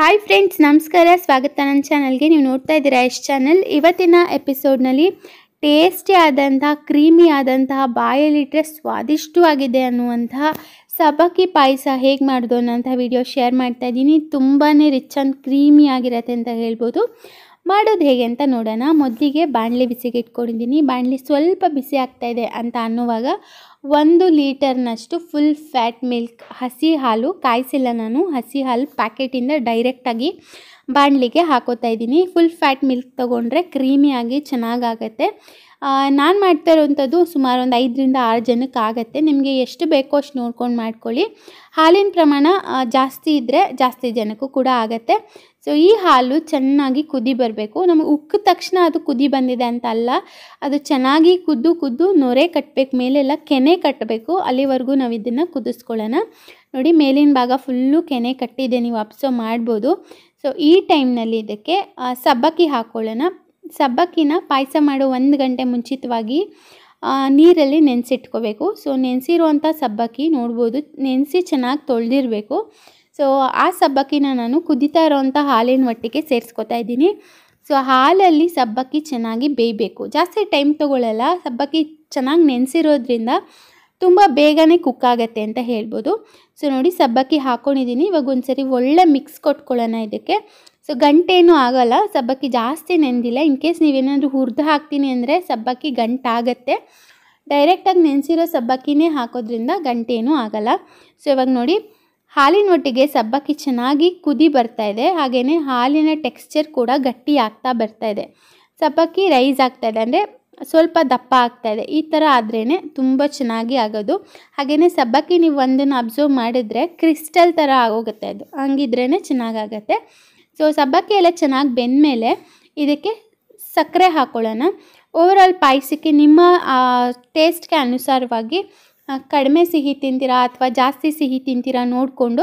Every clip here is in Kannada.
ಹಾಯ್ ಫ್ರೆಂಡ್ಸ್ ನಮಸ್ಕಾರ ಸ್ವಾಗತ ನನ್ನ ಚಾನಲ್ಗೆ ನೀವು ನೋಡ್ತಾ ಇದ್ದೀರಾ ಎಷ್ಟು ಚಾನಲ್ ಇವತ್ತಿನ ಎಪಿಸೋಡ್ನಲ್ಲಿ ಟೇಸ್ಟಿ ಆದಂತಹ ಕ್ರೀಮಿ ಆದಂತಹ ಬಾಯಲ್ಲಿಟ್ಟರೆ ಸ್ವಾದಿಷ್ಟವಾಗಿದೆ ಅನ್ನುವಂತಹ ಸಬಕಿ ಪಾಯಸ ಹೇಗೆ ಮಾಡೋದು ಅನ್ನೋಂಥ ವಿಡಿಯೋ ಶೇರ್ ಮಾಡ್ತಾ ಇದ್ದೀನಿ ತುಂಬಾ ರಿಚ್ ಆ್ಯಂಡ್ ಕ್ರೀಮಿ ಆಗಿರತ್ತೆ ಅಂತ ಹೇಳ್ಬೋದು ಮಾಡೋದು ಹೇಗೆ ಅಂತ ನೋಡೋಣ ಮೊದಲಿಗೆ ಬಾಣಲೆ ಬಿಸಿಗೆ ಇಟ್ಕೊಂಡಿದ್ದೀನಿ ಬಾಣಲೆ ಸ್ವಲ್ಪ ಬಿಸಿ ಆಗ್ತಾಯಿದೆ ಅಂತ ಅನ್ನುವಾಗ ಒಂದು ಲೀಟರ್ನಷ್ಟು ಫುಲ್ ಫ್ಯಾಟ್ ಮಿಲ್ಕ್ ಹಸಿ ಹಾಲು ಕಾಯಿಸಿಲ್ಲ ನಾನು ಹಸಿ ಹಾಲು ಪ್ಯಾಕೆಟಿಂದ ಡೈರೆಕ್ಟಾಗಿ ಬಾಣಲಿಗೆ ಹಾಕೋತಾ ಇದ್ದೀನಿ ಫುಲ್ ಫ್ಯಾಟ್ ಮಿಲ್ಕ್ ತೊಗೊಂಡ್ರೆ ಕ್ರೀಮಿಯಾಗಿ ಚೆನ್ನಾಗಾಗತ್ತೆ ನಾನು ಮಾಡ್ತಾ ಇರೋವಂಥದ್ದು ಸುಮಾರು ಒಂದು ಐದರಿಂದ ಆರು ಜನಕ್ಕೆ ಆಗುತ್ತೆ ನಿಮಗೆ ಎಷ್ಟು ಬೇಕೋ ಅಷ್ಟು ನೋಡ್ಕೊಂಡು ಮಾಡ್ಕೊಳ್ಳಿ ಹಾಲಿನ ಪ್ರಮಾಣ ಜಾಸ್ತಿ ಇದ್ದರೆ ಜಾಸ್ತಿ ಜನಕ್ಕೂ ಕೂಡ ಆಗುತ್ತೆ ಸೊ ಈ ಹಾಲು ಚೆನ್ನಾಗಿ ಕುದಿ ಬರಬೇಕು ನಮಗೆ ಉಕ್ಕ ತಕ್ಷಣ ಅದು ಕುದಿ ಬಂದಿದೆ ಅಂತ ಅಲ್ಲ ಅದು ಚೆನ್ನಾಗಿ ಕುದ್ದು ಕುದ್ದು ನೊರೆ ಕಟ್ಟಬೇಕು ಮೇಲೆಲ್ಲ ಕೆನೆ ಕೆನೆ ಕಟ್ಟಬೇಕು ಅಲ್ಲಿವರೆಗೂ ನಾವು ಇದನ್ನು ಕುದಿಸ್ಕೊಳ್ಳೋಣ ನೋಡಿ ಮೇಲಿನ ಭಾಗ ಫುಲ್ಲು ಕೆನೆ ಕಟ್ಟಿದೆ ನೀವು ಅಪ್ಸೋ ಮಾಡ್ಬೋದು ಸೊ ಈ ಟೈಮ್ನಲ್ಲಿ ಇದಕ್ಕೆ ಸಬ್ಬಕ್ಕಿ ಹಾಕ್ಕೊಳ್ಳೋಣ ಸಬ್ಬಕ್ಕಿನ ಪಾಯಸ ಮಾಡೋ ಒಂದು ಗಂಟೆ ಮುಂಚಿತವಾಗಿ ನೀರಲ್ಲಿ ನೆನೆಸಿಟ್ಕೋಬೇಕು ಸೊ ನೆನೆಸಿರುವಂಥ ಸಬ್ಬಕ್ಕಿ ನೋಡ್ಬೋದು ನೆನೆಸಿ ಚೆನ್ನಾಗಿ ತೊಳೆದಿರಬೇಕು ಸೊ ಆ ಸಬ್ಬಕ್ಕಿನ ನಾನು ಕುದಿತಾ ಇರೋವಂಥ ಹಾಲಿನ ಒಟ್ಟಿಗೆ ಸೇರಿಸ್ಕೊತಾ ಇದ್ದೀನಿ ಸೊ ಹಾಲಲ್ಲಿ ಸಬ್ಬಕ್ಕಿ ಚೆನ್ನಾಗಿ ಬೇಯಬೇಕು ಜಾಸ್ತಿ ಟೈಮ್ ತೊಗೊಳ್ಳಲ್ಲ ಸಬ್ಬಕ್ಕಿ ಚೆನ್ನಾಗಿ ನೆನೆಸಿರೋದ್ರಿಂದ ತುಂಬ ಬೇಗನೆ ಕುಕ್ ಆಗುತ್ತೆ ಅಂತ ಹೇಳ್ಬೋದು ಸೊ ನೋಡಿ ಸಬ್ಬಕ್ಕಿ ಹಾಕ್ಕೊಂಡಿದ್ದೀನಿ ಇವಾಗ ಒಂದು ಸರಿ ಒಳ್ಳೆ ಮಿಕ್ಸ್ ಕೊಟ್ಕೊಳ್ಳೋಣ ಇದಕ್ಕೆ ಸೊ ಗಂಟೇನೂ ಆಗೋಲ್ಲ ಸಬ್ಬಕ್ಕಿ ಜಾಸ್ತಿ ನೆನೆದಿಲ್ಲ ಇನ್ ಕೇಸ್ ನೀವೇನಾದರೂ ಹುರಿದು ಹಾಕ್ತೀನಿ ಅಂದರೆ ಸಬ್ಬಕ್ಕಿ ಗಂಟಾಗತ್ತೆ ಡೈರೆಕ್ಟಾಗಿ ನೆನೆಸಿರೋ ಸಬ್ಬಕ್ಕಿನೇ ಹಾಕೋದ್ರಿಂದ ಗಂಟೇನೂ ಆಗಲ್ಲ ಸೊ ಇವಾಗ ನೋಡಿ ಹಾಲಿನ ಒಟ್ಟಿಗೆ ಸಬ್ಬಕ್ಕಿ ಚೆನ್ನಾಗಿ ಕುದಿ ಬರ್ತಾ ಇದೆ ಹಾಗೆಯೇ ಹಾಲಿನ ಟೆಕ್ಸ್ಚರ್ ಕೂಡ ಗಟ್ಟಿ ಆಗ್ತಾ ಬರ್ತಾ ಇದೆ ಸಬ್ಬಕ್ಕಿ ರೈಸ್ ಆಗ್ತಾ ಇದೆ ಅಂದರೆ ಸ್ವಲ್ಪ ದಪ್ಪ ಆಗ್ತಾ ಇದೆ ಈ ಥರ ಆದ್ರೇ ತುಂಬ ಚೆನ್ನಾಗಿ ಆಗೋದು ಹಾಗೆಯೇ ಸಬ್ಬಕ್ಕಿ ನೀವು ಒಂದನ್ನು ಅಬ್ಸರ್ವ್ ಮಾಡಿದರೆ ಕ್ರಿಸ್ಟಲ್ ಥರ ಆಗೋಗುತ್ತೆ ಅದು ಹಂಗಿದ್ರೇ ಚೆನ್ನಾಗಾಗತ್ತೆ ಸೊ ಸಬ್ಬಕ್ಕಿ ಎಲ್ಲ ಚೆನ್ನಾಗಿ ಬೆಂದಮೇಲೆ ಇದಕ್ಕೆ ಸಕ್ಕರೆ ಹಾಕೊಳ್ಳೋಣ ಓವರ್ ಆಲ್ ಪಾಯಸಕ್ಕೆ ನಿಮ್ಮ ಟೇಸ್ಟ್ಗೆ ಅನುಸಾರವಾಗಿ ಕಡಿಮೆ ಸಿಹಿ ತಿಂತೀರಾ ಅಥವಾ ಜಾಸ್ತಿ ಸಿಹಿ ತಿಂತೀರಾ ನೋಡಿಕೊಂಡು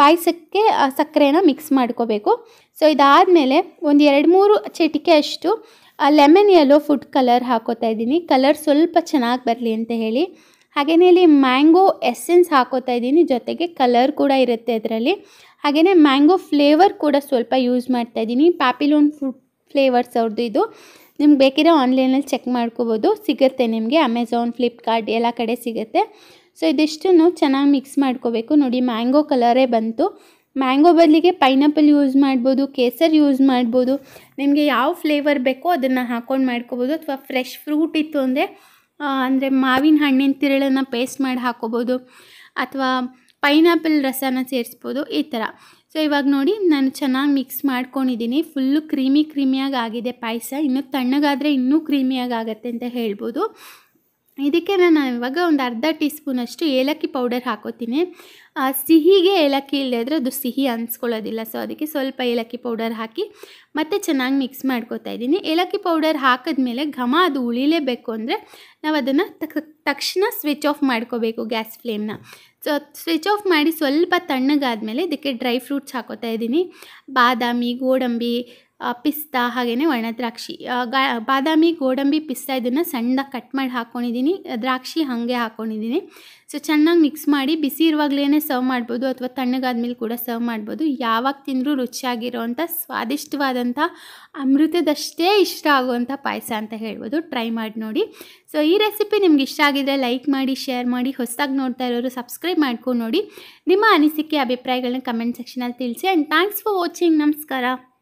ಪಾಯಸಕ್ಕೆ ಸಕ್ಕರೆನ ಮಿಕ್ಸ್ ಮಾಡ್ಕೋಬೇಕು ಸೊ ಇದಾದಮೇಲೆ ಒಂದು ಎರಡು ಮೂರು ಚಟಿಕೆ ಅಷ್ಟು ಲೆಮನ್ ಯೆಲ್ಲೋ ಫುಡ್ ಕಲರ್ ಹಾಕೋತಾ ಇದ್ದೀನಿ ಕಲರ್ ಸ್ವಲ್ಪ ಚೆನ್ನಾಗಿ ಬರಲಿ ಅಂತ ಹೇಳಿ ಹಾಗೆಯೇ ಇಲ್ಲಿ ಮ್ಯಾಂಗೋ ಎಸ್ಸೆನ್ಸ್ ಹಾಕೋತಾ ಇದ್ದೀನಿ ಜೊತೆಗೆ ಕಲರ್ ಕೂಡ ಇರುತ್ತೆ ಅದರಲ್ಲಿ ಹಾಗೆಯೇ ಮ್ಯಾಂಗೋ ಫ್ಲೇವರ್ ಕೂಡ ಸ್ವಲ್ಪ ಯೂಸ್ ಮಾಡ್ತಾ ಇದ್ದೀನಿ ಪ್ಯಾಪಿಲೋನ್ ಫುಡ್ ಫ್ಲೇವರ್ಸ್ ಅವ್ರದ್ದು ಇದು ನಿಮ್ಗೆ ಬೇಕಿದ್ರೆ ಆನ್ಲೈನಲ್ಲಿ ಚೆಕ್ ಮಾಡ್ಕೋಬೋದು ಸಿಗುತ್ತೆ ನಿಮಗೆ ಅಮೆಝಾನ್ ಫ್ಲಿಪ್ಕಾರ್ಟ್ ಎಲ್ಲ ಕಡೆ ಸಿಗುತ್ತೆ ಸೊ ಇದಿಷ್ಟು ಚೆನ್ನಾಗಿ ಮಿಕ್ಸ್ ಮಾಡ್ಕೋಬೇಕು ನೋಡಿ ಮ್ಯಾಂಗೋ ಕಲರೇ ಬಂತು ಮ್ಯಾಂಗೋ ಬದಲಿಗೆ ಪೈನಾಪಲ್ ಯೂಸ್ ಮಾಡ್ಬೋದು ಕೇಸರ್ ಯೂಸ್ ಮಾಡ್ಬೋದು ನಿಮಗೆ ಯಾವ ಫ್ಲೇವರ್ ಬೇಕೋ ಅದನ್ನು ಹಾಕ್ಕೊಂಡು ಮಾಡ್ಕೋಬೋದು ಅಥವಾ ಫ್ರೆಶ್ ಫ್ರೂಟ್ ಇತ್ತು ಅಂದರೆ ಅಂದರೆ ಮಾವಿನ ಹಣ್ಣಿನ ತಿರುಳನ್ನು ಪೇಸ್ಟ್ ಮಾಡಿ ಹಾಕೋಬೋದು ಅಥವಾ ಪೈನಾಪಲ್ ರಸನ ಸೇರಿಸ್ಬೋದು ಈ ಥರ ಸೊ ಇವಾಗ ನೋಡಿ ನಾನು ಚೆನ್ನಾಗಿ ಮಿಕ್ಸ್ ಮಾಡ್ಕೊಂಡಿದ್ದೀನಿ ಫುಲ್ಲು ಕ್ರೀಮಿ ಕ್ರೀಮಿಯಾಗಿ ಆಗಿದೆ ಪಾಯಸ ಇನ್ನೂ ತಣ್ಣಗಾದರೆ ಇನ್ನೂ ಕ್ರೀಮಿಯಾಗಿ ಆಗುತ್ತೆ ಅಂತ ಹೇಳ್ಬೋದು ಇದಕ್ಕೆ ನಾನು ಇವಾಗ ಒಂದು ಅರ್ಧ ಟೀ ಸ್ಪೂನಷ್ಟು ಏಲಕ್ಕಿ ಪೌಡರ್ ಹಾಕೋತೀನಿ ಸಿಹಿಗೆ ಏಲಕ್ಕಿ ಇಲ್ಲದ್ರೆ ಅದು ಸಿಹಿ ಅನ್ಸ್ಕೊಳ್ಳೋದಿಲ್ಲ ಸೊ ಅದಕ್ಕೆ ಸ್ವಲ್ಪ ಏಲಕ್ಕಿ ಪೌಡರ್ ಹಾಕಿ ಮತ್ತೆ ಚೆನ್ನಾಗಿ ಮಿಕ್ಸ್ ಮಾಡ್ಕೋತಾ ಇದ್ದೀನಿ ಏಲಕ್ಕಿ ಪೌಡರ್ ಹಾಕಿದ್ಮೇಲೆ ಘಮ ಅದು ಉಳಿಲೇಬೇಕು ಅಂದರೆ ನಾವು ಅದನ್ನು ತಕ್ಷಣ ಸ್ವಿಚ್ ಆಫ್ ಮಾಡ್ಕೋಬೇಕು ಗ್ಯಾಸ್ ಫ್ಲೇಮ್ನ ಸೊ ಸ್ವಿಚ್ ಆಫ್ ಮಾಡಿ ಸ್ವಲ್ಪ ತಣ್ಣಗಾದ ಇದಕ್ಕೆ ಡ್ರೈ ಫ್ರೂಟ್ಸ್ ಹಾಕೋತಾ ಇದ್ದೀನಿ ಬಾದಾಮಿ ಗೋಡಂಬಿ ಪಿಸ್ತಾ ಹಾಗೆಯೇ ಒಣ ದ್ರಾಕ್ಷಿ ಗಾ ಬಾದಾಮಿ ಗೋಡಂಬಿ ಪಿಸ್ತಾ ಇದನ್ನು ಸಣ್ಣ ಕಟ್ ಮಾಡಿ ಹಾಕ್ಕೊಂಡಿದ್ದೀನಿ ದ್ರಾಕ್ಷಿ ಹಾಗೆ ಹಾಕ್ಕೊಂಡಿದ್ದೀನಿ ಸೊ ಚೆನ್ನಾಗಿ ಮಿಕ್ಸ್ ಮಾಡಿ ಬಿಸಿ ಇರುವಾಗಲೇ ಸರ್ವ್ ಮಾಡ್ಬೋದು ಅಥವಾ ತಣ್ಣಗಾದ್ಮೇಲೆ ಕೂಡ ಸರ್ವ್ ಮಾಡ್ಬೋದು ಯಾವಾಗ ತಿಂದರೂ ರುಚಿಯಾಗಿರೋವಂಥ ಸ್ವಾದಿಷ್ಟವಾದಂಥ ಅಮೃತದಷ್ಟೇ ಇಷ್ಟ ಆಗುವಂಥ ಪಾಯಸ ಅಂತ ಹೇಳ್ಬೋದು ಟ್ರೈ ಮಾಡಿ ನೋಡಿ ಸೊ ಈ ರೆಸಿಪಿ ನಿಮ್ಗೆ ಇಷ್ಟ ಆಗಿದ್ರೆ ಲೈಕ್ ಮಾಡಿ ಶೇರ್ ಮಾಡಿ ಹೊಸದಾಗಿ ನೋಡ್ತಾ ಇರೋರು ಸಬ್ಸ್ಕ್ರೈಬ್ ಮಾಡ್ಕೊಂಡು ನೋಡಿ ನಿಮ್ಮ ಅನಿಸಿಕೆ ಅಭಿಪ್ರಾಯಗಳನ್ನ ಕಮೆಂಟ್ ಸೆಕ್ಷನಲ್ಲಿ ತಿಳಿಸಿ ಆ್ಯಂಡ್ ಥ್ಯಾಂಕ್ಸ್ ಫಾರ್ ವಾಚಿಂಗ್ ನಮಸ್ಕಾರ